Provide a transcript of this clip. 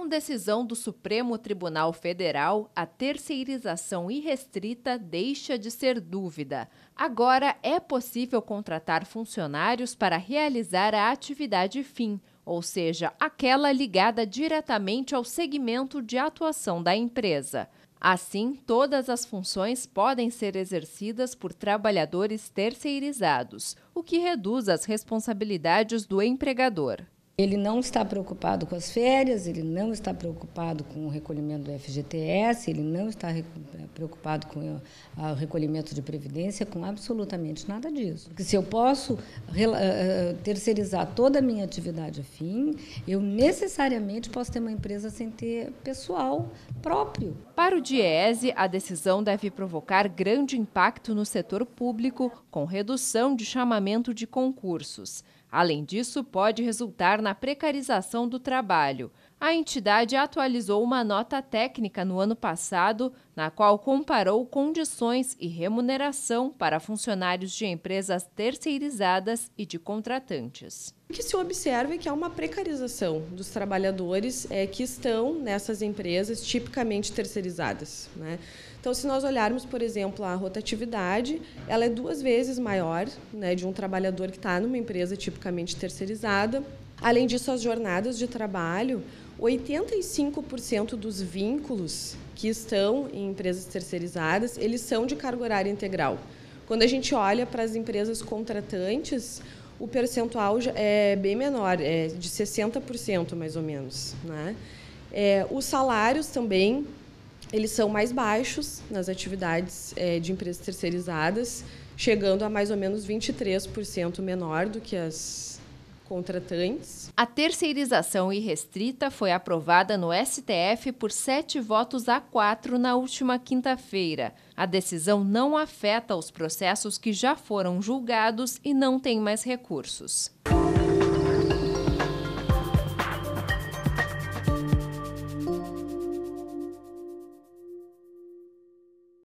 com decisão do Supremo Tribunal Federal, a terceirização irrestrita deixa de ser dúvida. Agora é possível contratar funcionários para realizar a atividade fim, ou seja, aquela ligada diretamente ao segmento de atuação da empresa. Assim, todas as funções podem ser exercidas por trabalhadores terceirizados, o que reduz as responsabilidades do empregador. Ele não está preocupado com as férias, ele não está preocupado com o recolhimento do FGTS, ele não está eh, preocupado com eh, o recolhimento de previdência, com absolutamente nada disso. Porque se eu posso eh, terceirizar toda a minha atividade afim, eu necessariamente posso ter uma empresa sem ter pessoal próprio. Para o Diese, a decisão deve provocar grande impacto no setor público, com redução de chamamento de concursos. Além disso, pode resultar na na precarização do trabalho. A entidade atualizou uma nota técnica no ano passado, na qual comparou condições e remuneração para funcionários de empresas terceirizadas e de contratantes. O que se observa é que há uma precarização dos trabalhadores é, que estão nessas empresas tipicamente terceirizadas. Né? Então, se nós olharmos, por exemplo, a rotatividade, ela é duas vezes maior né, de um trabalhador que está numa empresa tipicamente terceirizada Além disso, as jornadas de trabalho, 85% dos vínculos que estão em empresas terceirizadas, eles são de carga horária integral. Quando a gente olha para as empresas contratantes, o percentual é bem menor, é de 60% mais ou menos. Né? É, os salários também eles são mais baixos nas atividades é, de empresas terceirizadas, chegando a mais ou menos 23% menor do que as contratantes. A terceirização irrestrita foi aprovada no STF por sete votos a quatro na última quinta-feira. A decisão não afeta os processos que já foram julgados e não tem mais recursos.